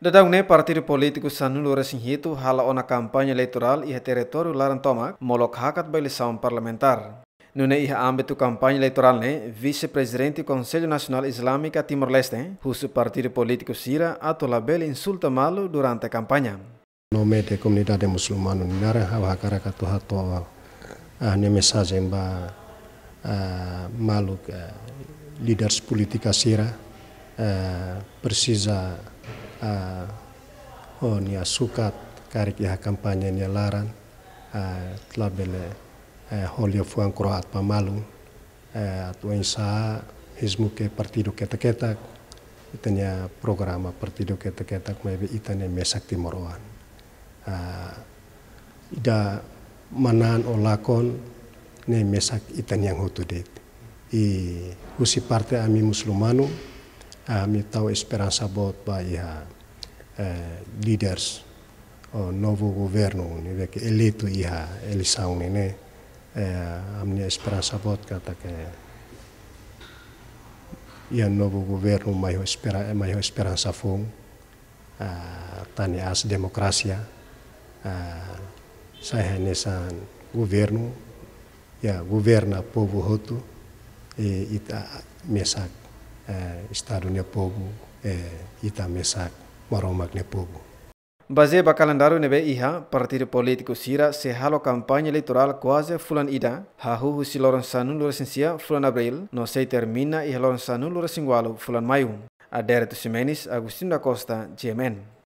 Dadaune politikus sanulu Sanulo itu hala ona elektoral eleitoral e laran tomak molok hakat saun parlamentar. Nune iha ambetu kampanye elektoral ne vice-presidente do nasional Nacional Timor-Leste, husu partido politikus Sira label insulta malu durante a campanha. Nome da hawa muçulmana Ninara, Hawakarakato Hatoa, a ah, mensagem ba ah, malu leaders politika Sira ah, persisa uh, ah, on oh, ya sukat karik ya kampanye ni laran uh, ah, telah bele uh, eh, holio fuang kroat pamalu uh, atu insa hizmu ke partido ketak-ketak itanya programa partido ketak-ketak mebe itanya mesak timoroan uh, ida manan olakon ne mesak itanya hutudit hutu i husi parte ami muslimanu mitão esperança boa para uh, eh, líderes o novo governo eleito e eleição né a minha esperança boa kata que ia novo governo maior espera maior esperança foi uh, tani as democracia uh, nesse nessa governo ia governa povo roto e ita mesak Eh, Estado-Nepogo e eh, também SAC, maromac Base Baze bakalandaru nebe iha partido político sira se halo campanha eleitoral quase fulan ida hahu husi loron sanu luresensia fulan abril no se termina iha loron sanu luresingualu fulan maio. Adere Tusimenis, Agustin da Costa, GMN.